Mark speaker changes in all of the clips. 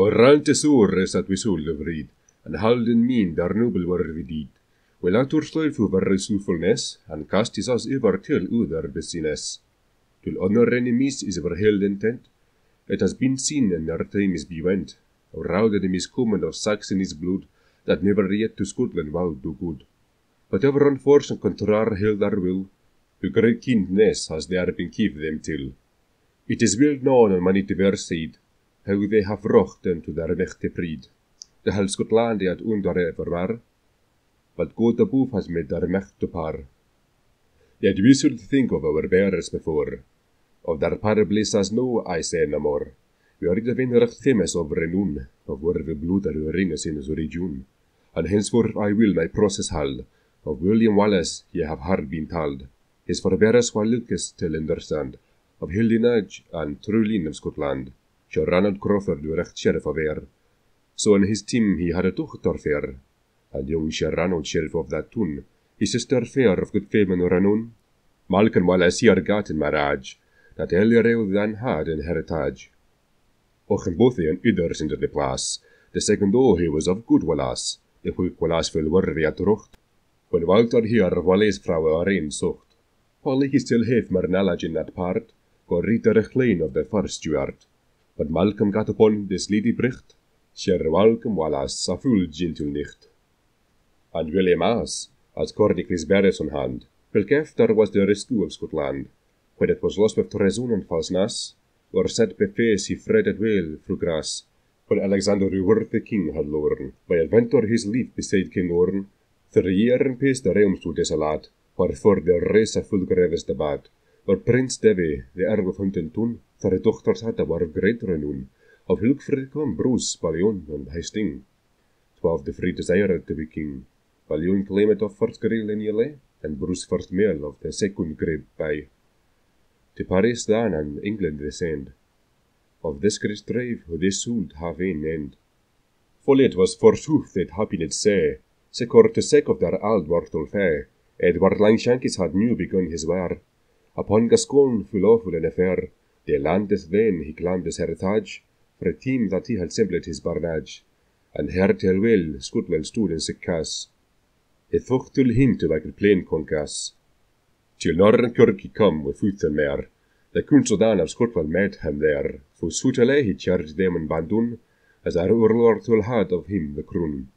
Speaker 1: Horrante sur är er att vi solövrid, han hald en min där were var vid dit. our att for över and cast kastis us ever till other business. Till honor enemies is över held intent, it has been seen and our is bewent. bevent, och raudet i kommen of Saxony's blood, that never yet to Scotland vowed do good. But ever on force and contrar held our will, to great kindness has there been give them till. It is well known on many diverse side, hawdd eu hafrocht yn tudar yn eich pryd. Dahal Scotlandiad yn dor efo'r mar, bald god a bwf has med ar mech to par. Yet we should think of our bearers before, of their parables as no I say no more. We are the vain rechthimes of renown, of where the blood are ringes in the region. And henceforth I will my process hald, of William Wallace ye have hard been told, his forbearers while Lucas till understand, of Hillinage and Trulin of Scotland. Ronald Crawford werd sheriff of So in his team he had a dochter fair, and young Ronald sheriff of that tune, his sister fair of good fame and renown, Malcolm while I see her in marriage, dat ellie rail had in heritage. Och in both and ieders in de plas, the second o he was of good walas, de which walas veel worthy at rocht, when Walter hier Wallis vrouwe rein socht, Polly he still heeft maar in that part, go reader of the first Stuart. Von Malcolm Gatopon des lidi Bricht, Sir Malcolm Wallace ful gentil Nicht. And William Ass, as Cordy Chris Beres on hand, will keft was the rest of Scotland, when et was lost with Treson and Paul's or said by face he will well through grass, Alexander Rewart the king had loren, by adventure his lead beside King Orn, three year in peace the realms to desolate, for for the race of full or Prince Devy, the Earl of Haar dochters hadden of great doen, of Hulkfrid Bruce, Bruce and en Twelve Twaalfde vrede zeier te beking. king, claim het of first en in en Bruce first of the second grade by. To Paris dan en England descend. Of this great drive who this sould have an end. it was forsooth that happiness say, se to sek of their ald wortel fair. Edward Langshankis had new begun his war. Upon Gascon full of an affair, The landed vain he climbed his heritage, For a team that he had sampled his barnage, And heard her well Scotland stood in sic case. It thought till him to like the plain concass. Till Till Kirk he come with foot and mare, The Coonseldan of Scotland met him there, for sutely he charged them in bandun, As our Warlord will had of him the croon.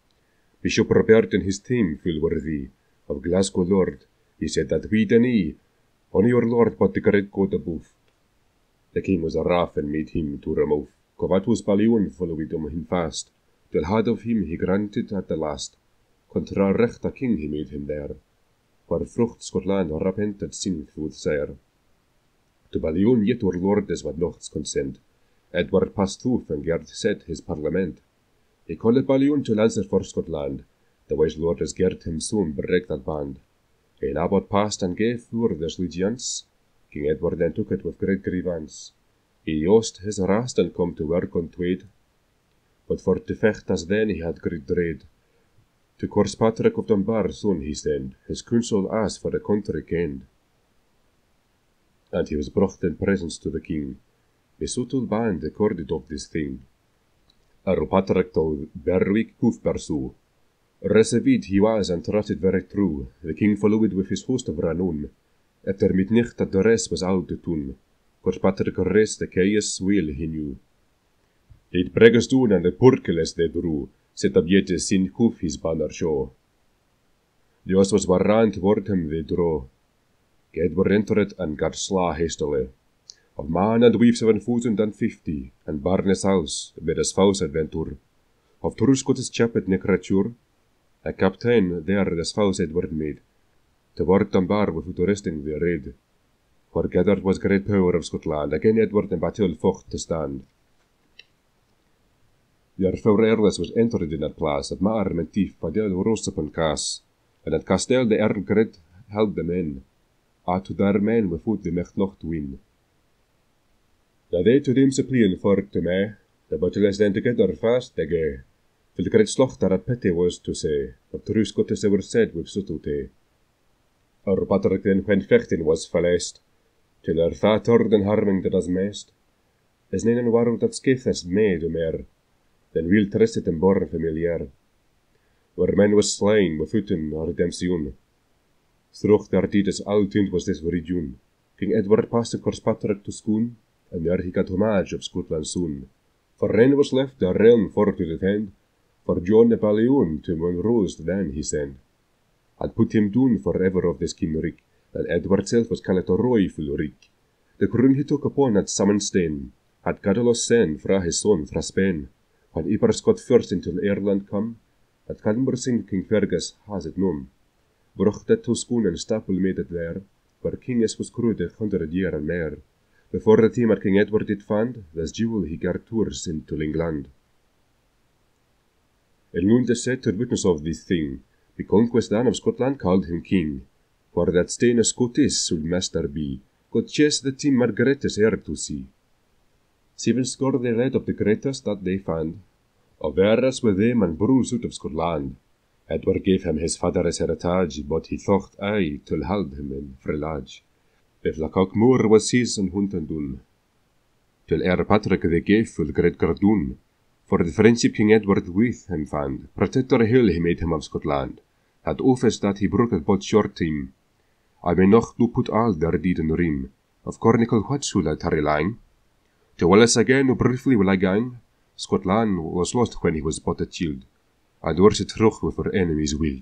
Speaker 1: Bishop Robert and his team full worthy Of Glasgow lord, he said that we denie Ony your lord but the great God above. The king was wroth and made him to remove. was Balion followed him fast, till had of him he granted at the last. Contra rechta king he made him there, where frucht Scotland repented sin with sire. To Balion yet lord lordes what nochts consent, Edward passed through and Gerd set his parliament. He called Balion to answer for Scotland, the wise is Gerd him soon break that band. A abbot passed and gave through this legions. King Edward then took it with great grievance. He used his rast and come to work on Tweed. But for to fecht as then he had great dread. To course Patrick of Dunbar soon he send, his counsel as for the country kend. And he was brought in presence to the king. A suitle band accorded of this thing. Earl Patrick to Berwick coof pursue. Received he was and trotted very true, the king followed with his host of renown. Het er met nicht der Dores was oud te doen, kort patrick res de keies wil hinu. Eit pregas du an de purkeles de dru, set ab abjete sin hufis banar sjo. Dios was varant vortem de dro, Ged var entoret an gar sla hestole. Of man and weef seven fusen dan fifty, and barnes house, ved as faus adventur. Av turus gottes chapet necratur, a e captain there des faus edward made, To work Dunbar without resting we rede, for gathered was great power of Scotland, again Edward in battle fought to stand. Your four airless was entered in that place, at Ma'ar Mentif, Padel rose upon Cass, and at Castel the Earl Grid held them in, a to their men without they mecht nocht win. Ja, they to them supplean for to me, the is then together fast they gay, till the great slaughter that at pity was to say, but true Scottish they were said with subtlety. Erbatterden when fechtin was verleest, Till er harming dat as meest. Es nenen waru dat skethas mede meer, den wiel tristet en born familiar, Waar men was slain withouten our redemption. Throch daar titus altint was this region, King Edward a patrick to schoon, And there he got homage of Scotland soon. For Ren was left a realm for to defend, For John Napoleon to Monroe's then he sent. And put him doon ever of this kinrick, that Edward self was called a royful rick. The crown he took upon at summon had Gadalos sen fra his son fra Spain, when Iberscot first into Ireland come, that Cadmor sin King Fergus has it num. Brucht that to schoon and staple made it there, where Kinges was crewed a hundred year and mair. Before the team at King Edward did find this jewel he gar tours into England. And Lund is said to witness of this thing, The conquest of Scotland called him king, for that stain of Scotis suld master be, could chase the Team Margaretas heir to see. Seven score they led of the greatest that they found, Of Eras with them and Bruce out of Scotland. Edward gave him his father's heritage, but he thought aye till held him in frillage. Bevlacock Moor was his and Huntendoon, till Air Patrick they gave full great guerdon. For the friendship King Edward with him found, Protector Hill he made him of Scotland, that office that he brook at but short time. I may not do put all their deed in ream, of Cornicle what should I tarry lang? To Wallace again briefly will I gang, Scotland was lost when he was but a child, and Dorset vroeg with her enemies will.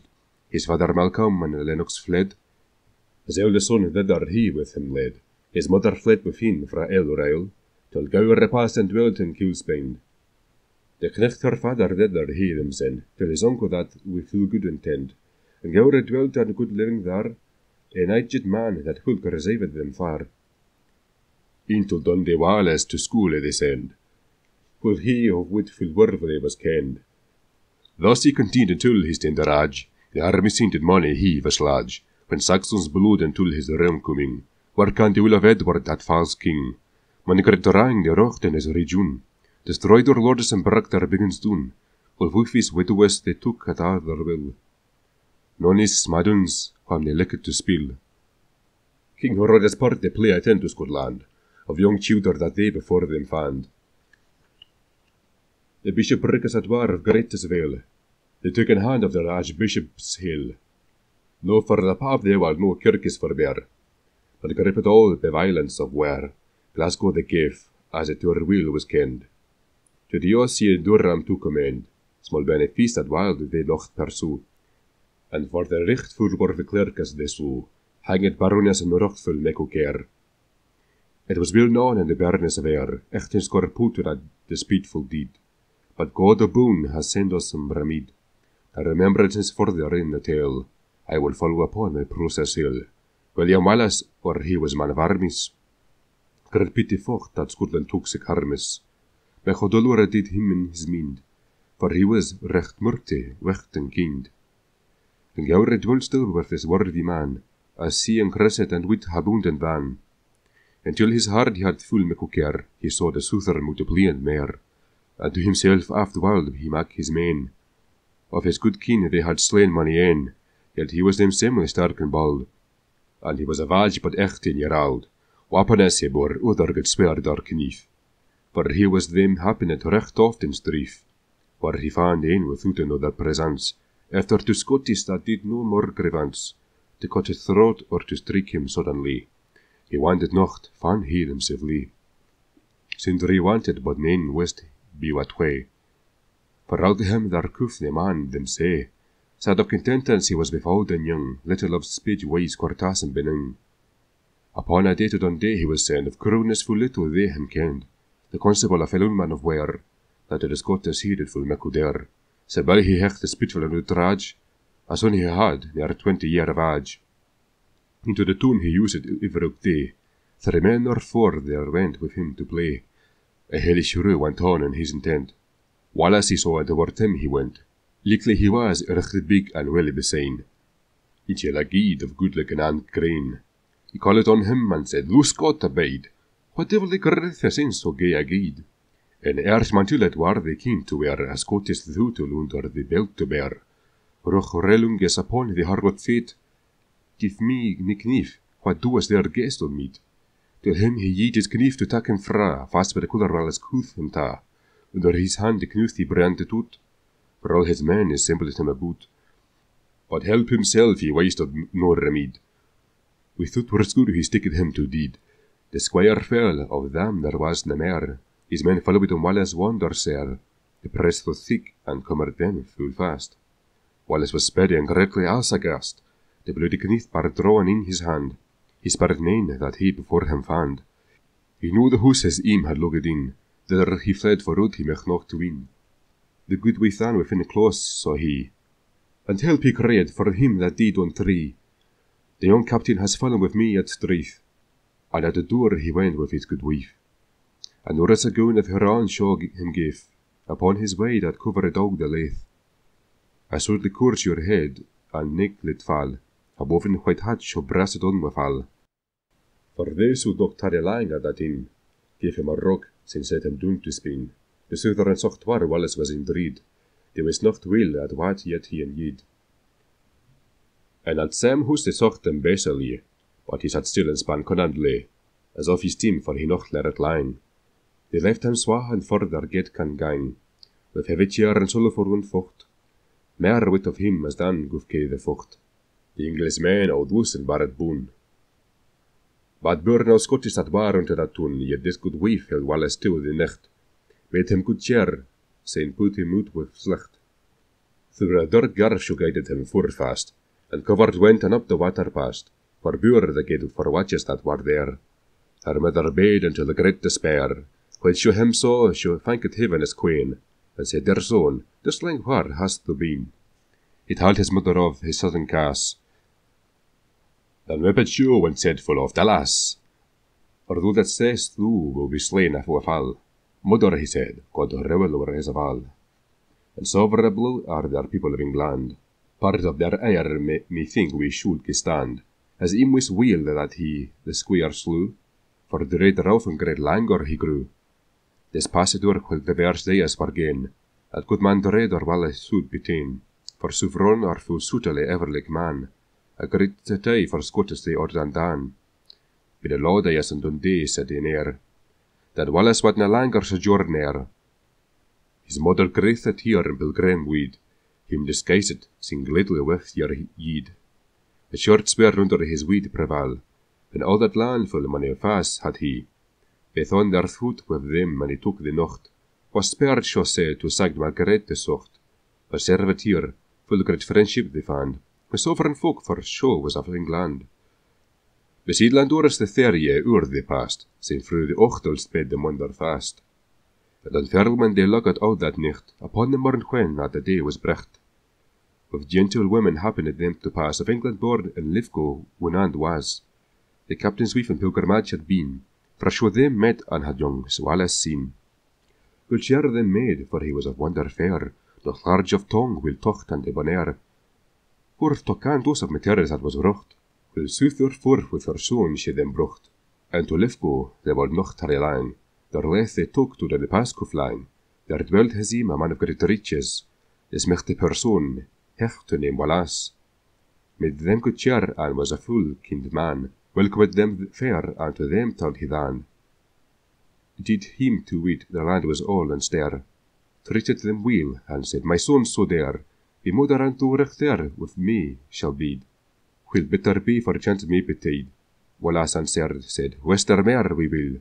Speaker 1: His father Malcolm and Lennox fled, his eldest son thither he with him led, his mother fled with him fra Elorail, till Gower repassed and dwelt in Kilsbane, De knecht haar vader did er heed him sin, tell his uncle that we feel good intend, and Gowra dwelt on good living there, an aged man that could saved them far. Into Dundee Wallace to school they send, for he of wit ful worthy was kenned. Thus he continued till his tender age, the army scented money he was large, when Saxons blood until his realm coming, where can the will of Edward that false king, man great rang the rocht in his region de strijd door Lordes en Brak daarbiggins doen, Wolfwys wetoes de toek het haar der will. None is maduns whom they lekker to spill. King Herodes part at plea to Scotland, of young Tudor that they before them fand. The bishopric as it were of greatest veil, they took in hand of their archbishop's hill. No for the pap they while no kirk is forbear, but gripped all the violence of war, Glasgow they gave, as it to her will was kenned. För jag ser Durham toekomend, smal benefis att wild de locht perso. En var de richt verworven klerkes desso, hanget barones en rochtful mekoker. Het was wil naen en de bernes weer, echt in skorputer dat de speedful deed. But God aboon has sent us some remede. The remembrance further in the tale, I will follow upon my process hill. William Wallace, or he was man of armies. Grepiti focht dat Scotland took sic harmis. بخدا did him in his mind, for he was recht murty, wecht and kind. Den stil des this worthy man, as see and cresset and wit haboenden van. Until his hard he had full mekoker, he saw the souther moet pleant meer, and to himself aft wild he mak his men. Of his good kin they had slain many een, yet he was them semely stark and bald. And he was a vage but echt in year old, wapen as he bore other good swear dark for he was them happening recht often strife, whar he found ane without another presence, after to Scotties that did no more grievance, to cut his throat or to strike him suddenly. He wanted nocht, fan he himselfly. Sindri wanted, but nane wist be what way. For out him there coof the man them say, sad of contentance he was befoulden young, little of speech wise and benung. Upon a day to Dundee he was sent, of cruelness full little they him kenned, the constable a felon man of Ware, That the Scots heeded fu' muckle dare, Sae "Well, he hecht the spitful and outrage, As when he had near twenty year of age. Into the toon he used ivrook day, Three men or four there went with him to play; A hellish row went on in his intent, Wallace he saw, the word them he went; Likely he was richtly big and well beseen, Inch a laggid of good looking and green. He called on him, and said, "Loose Scot, abide! in recenso gea agid, en ersmantulet to kintuer or the under de bear, roch relunges upon de hargot fet, gif ni niknif, wat their der om meet? till hem he his knif to taken fra, fast bij de kuth kuthum ta, under his hand de brand brandte toot, for his men is simplet him about, but help himself he wasted no remede, with was were he sticked him to deed, The squire fell, of them there was na mair; His men followed him Wallace wander sair; The press was thick, and cummered them full fast. Wallace was speedy, and greatly aye aghast, The bluidy knifebar drawn in his hand; He spared nane that he before him fand; He knew the house his had lugged in, Thither he fled for rood he mech not win. The gude than within the close saw he, And help he cried for him that deed on The young captain has fallen with me at strife. And at the door he went with his good wife. And a gown of her own shaw him gave, upon his way that covered all the lath. I saw the course your head, and neck let fall, above in white hat show it on with all. For those who docked tarry lying at that inn, gave him a rock, since set him doon to spin. The and soft war Wallace was in dread, there was not will at what yet he and yid. And at Sam who's the soft and ye, but he sat still and span confidently, as of his team, for he nocht naar line. lijn. left him swa and further get can gaan, with heavy cheer and zullen voor hun vocht. Mare wit of him as dan the de vocht. De Engelsman oud woesten and het boen. Wat burn of Scottish dat war unto dat toon, yet dit goed weef held wel still de nacht. Met him good cheer, zijn put hem out with slecht. Through a dark garf him hem fast, and covered went and up the water past. förbyrdeget for watches that were there. Her mother bade until the great despair, when she him saw she thanked heaven as queen, and said, Dear son, this lang whar hast thou been? He told his mother of his sudden case, Then wept she and said full of Dallas, For thou that sayest thou will be slain if we fall. Mother, he said, God revel over his val, And sovereign blue are their people of England, part of their air, me, me think we should stand. As him wis weel that he the squire slew, For dreid rowf and great langour he grew. This passed oer the the day as war gane, That goodman dreid or walle suit between, For suvron or full sutele everlik man, A great day for Scotus the dan, Bid a law deias and day said in air, That Wallace was na langour sojourn air. His mother graithed here in Pilgrim weed, Him disguised, sing gladly with your yeed. A short spear under his weet preval, And all that land full mony fast had he. They thon their foot with them, and he took the nocht, Was spared, sho say, to Sankt Margarete socht. A servitor, full great friendship they found, With sovereign folk for show was of England. Besied Landores the Therje uur they past, since through the ochtel sped them on their fast. And on Ferlman they looked out that nicht, Upon the morn when that the day was brecht. Of gentle women happened them to pass Of England born in when and was, The captain's wife in pilgrimage had been, for sure them met and had young Sir seen. Good cheer then made, for he was of wonder fair, the large of tongue, will tocht and debonair. Forth took Anne dose of materials that was wrought, Weel sooth her forth with her sowing she them brought, And to Lithgow they wold nocht tarry lang, Their laith they took to the Pasco flang, There dwelt his a man of great riches, This mighty person hechtene molas. Mid them good cheer and was a full kind man, Welcomed them fair, and to them told he than. Did him to wit the land was all and stair, Treated them weel, and said, My son, so dear, Be moder and to there with me shall be, will better be for chance me betide. Wallace answered, said, mear we will.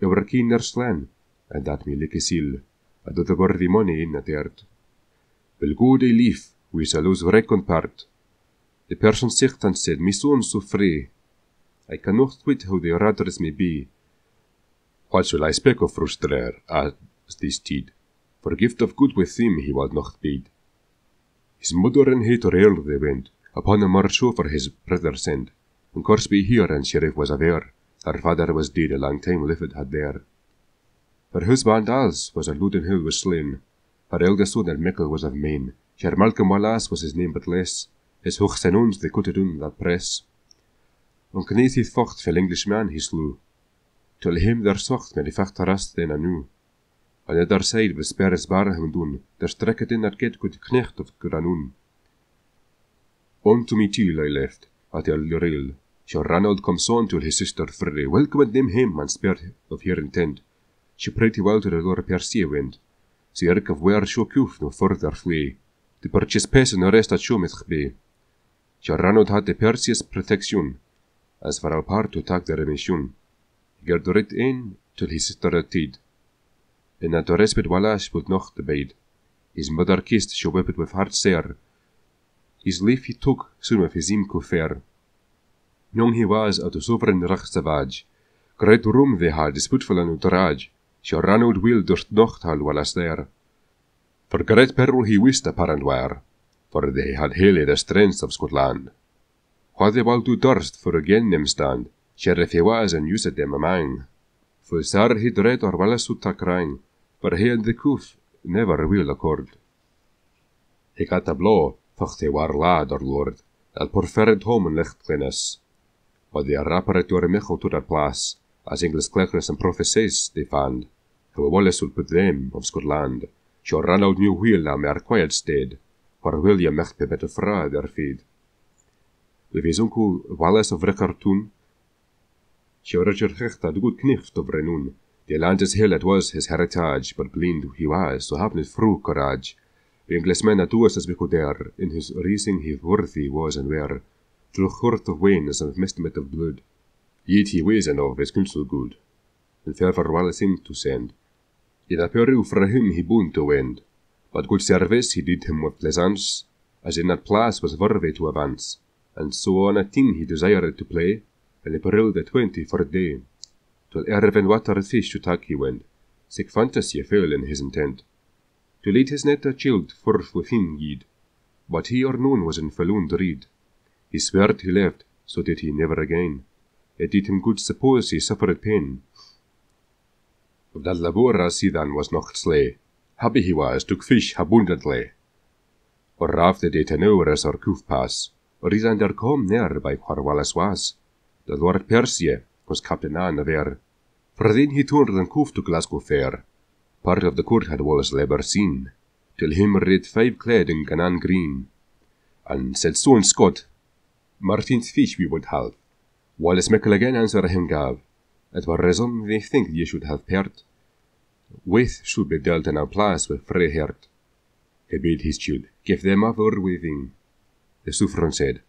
Speaker 1: Your keener land, and that me like a seal, and the worthy money in the earth. Well, good a leaf, we shall lose vrai part. The Persian sighed and said, Me son free. I cannot quit how the others may be. What shall I speak of Frustrer? asked the steed. For gift of good with him he was not paid. His mother and he to rail they went, upon a march over his brother sent. And be here and Sheriff was aware, her father was dead a long time lived had there. Her husband as was a Ludenhill was slain, her eldest son and Mickle was of Maine, Ger Malcolm Wallace was his name but less, his hoog zijn ons they could that press. Onkennees he focht fell Englishman he slew, till him there socht many die vechter rast anew. On the other side was sperres bare hem doen, der in dat get goed knecht of good On to me till I left, at El Luril, Sir Ranald comes on till his sister Frey welcomed them him and spared of her intent. She pretty well to the Lord Percy went, so Eric of Ware shook off no further flee. Të participes në resta shumë të khbe. Qarranot had të persjes protection, as varal partu tak të remission. Gerdorit en të lhisit të rëtid. E në të respet wala shpët noch të bejd. Iz më darkist shobepet me fartë ser. Iz lifi tuk së me fizim kufer. Njong hi vaz atë sovren rëkhë të vajë. Kretë rum dhe ha disput fëllën u të rajë. Qarranot wil dështë nocht hal wala sterë. Förgrätt perul wist and parandwär, for they had hele de stränds av durst Hade valtu törst them stand, sheriff he was en ljuset dem amang. for sär hi drätt or vallasutta krang, for he and the coof never will accord. He a blow, thocht he war lad or lord, dat por ferret homen legt But they de rapperet jore mecho to der plas, as English and en they they who who wolle would put them of Scotland seo rannáid nniuhuiil am quiet Quietstead, waar William mecht pe de vrouw der feed. fid. Wallace of toen. seo Richard Hecht had goed knift of Renun, the land is hill it was his heritage, but blind he was, so hapnit fru courage. The Englishman at us as we could dare, in his rising he worthy was and were, through hurt of wine as an of blood. Yet he was and of his counsel good, and fair for Wallace to send, Iar Peru for him he boon to wend, but good service he did him with pleasance, as in that place was worthy to advance, and so on a team he desired to play, and he peril the twenty for day. Till erven water fish to tak he went, sic fantasy fell in his intent, to lead his net a child forth with him gied, but he or noon was in Falloon to his He he left, so did he never again, it did him good suppose he suffered pain, that das labura sidan was nochtsle. Happy he was, took fish abundantly. Or rafte de tenores or kufpas, or risen der com ner by parvalas was. The Lord Percy was captain an there, For then he turned and kuf to Glasgow fair. Part of the court had Wallace labour seen, till him rid five clad in Ganan green. And said soon Scott, Martin's fish we would have. Wallace Mickle again answer him gave, It were reason they think ye should have paired. With should be dealt in our place with free heart. He bade his child give them over with him. The Souffron said,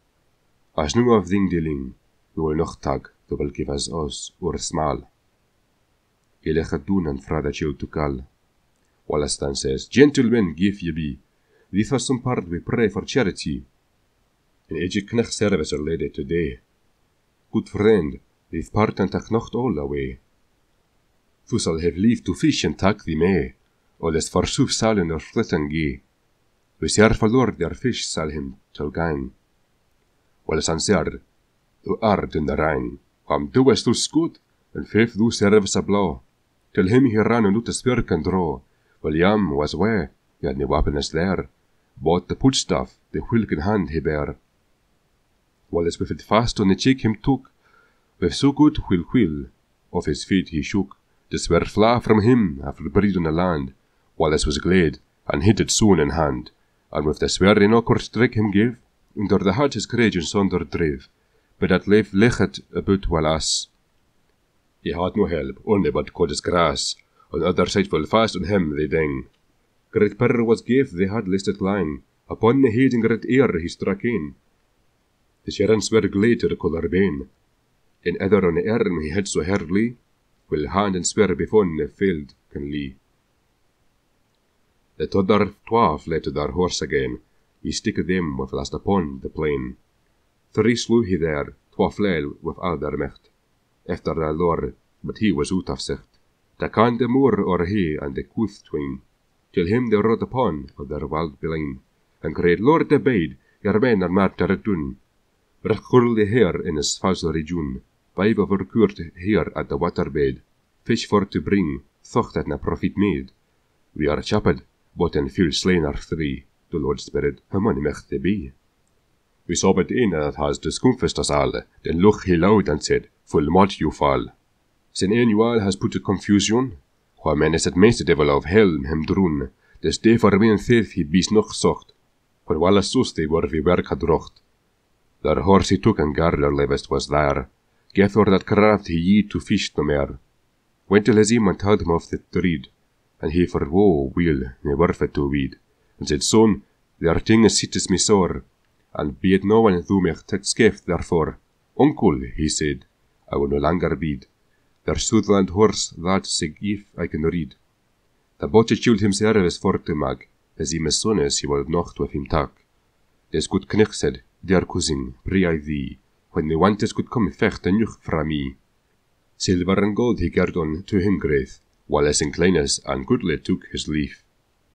Speaker 1: As no of thing dealing, we will not tag, they will give us us or small. He left Dun and Frada child to call. Wallastan says, Gentlemen, give ye be. This us some part we pray for charity. An eetje knecht service er lady today. Good friend, this part and take not all away thou shall have leave to fish and tak the may, Or lest forsooth salin or flitton gie, We serve a lord their fish sal him till gang. Well san ser, thou art in the rang, Wham doest thou scoot, and faith thou serves a blow, Till him he ran and out a spear can draw, Well yam was where, he had nae weapons there, But the putstaff, the whilk in hand he bare. Well as with it fast on the cheek him took, With so good whil whill, of his feet he shook, this were fla from him after buried on the land, Wallace was glad, and hid it soon in hand, and with the swear an awkward strike him gave, under the heart his courage in sunder drave, but at life lichet about Wallace. He had no help, only but caught his grass, on other side fell fast on him they ding. Great peril was gave they had listed line, upon the head in great ear he struck in. The sheriffs were glad to the colour bane, in either on the arm he had so hardly, will hand and spear before Field can lee. The tother twa fled to their horse again, he sticked them with last upon the plain. Three slew he there, twa fled with all their might, after their lord, but he was out of sight. can the moor or he and the couth twain, till him they rode upon of their wild beline, and great Lord abide, your men are marked to return, Brech curl the hair in his false region, Wij verkeert hier at de waterbed, fish for to bring, thocht at na profit made. We are chapped, but few slain are three, de Lord Spirit, hem mecht the be. We saw but in dat has de us all, den luch he loud en said, full mot you fall. Sin een has put to confusion, Wha men is het meeste devil of hell hem droon, des de voor wie een thirf he bies nog zocht, a soos they waar we werk had drocht. horse he took en garler levest was daar, Gethord that craft he yede to fish no mair. Went to his and tauld him of the dreid, And he for woe weel ne worth to weed, And said, Son, there thing sitteth me sore, And be it no one thou mich tak scaith therefore. Uncle, he said, I will no langer bide, Their Southland horse that sae if I can read. The botte chilled him service for to mag, As he sones he will nocht with him tak. This good knecht said, Dear cousin, pray I thee, when the wanters could come fecht and euch fra me. Silver and gold he gird on to him graith, while Essenclinus and Goodlay took his leave.